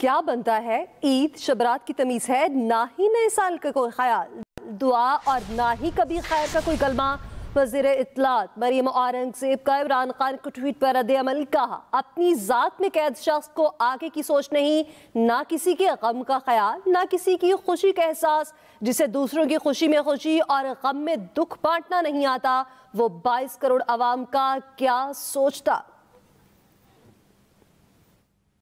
क्या बनता है ईद शबरात की तमीज है ना ही नए साल का कोई ख्याल दुआ और ना ही कभी खैर का कोई कलमा वजीर इतलात मरीम औरंगजेब का इमरान खान को ट्वीट पर रद्द अमल कहा अपनी ज़ात में कैद शख्स को आगे की सोच नहीं ना किसी के गम का ख्याल ना किसी की खुशी का एहसास जिसे दूसरों की खुशी में खुशी और गम में दुख बांटना नहीं आता वो बाईस करोड़ आवाम का क्या सोचता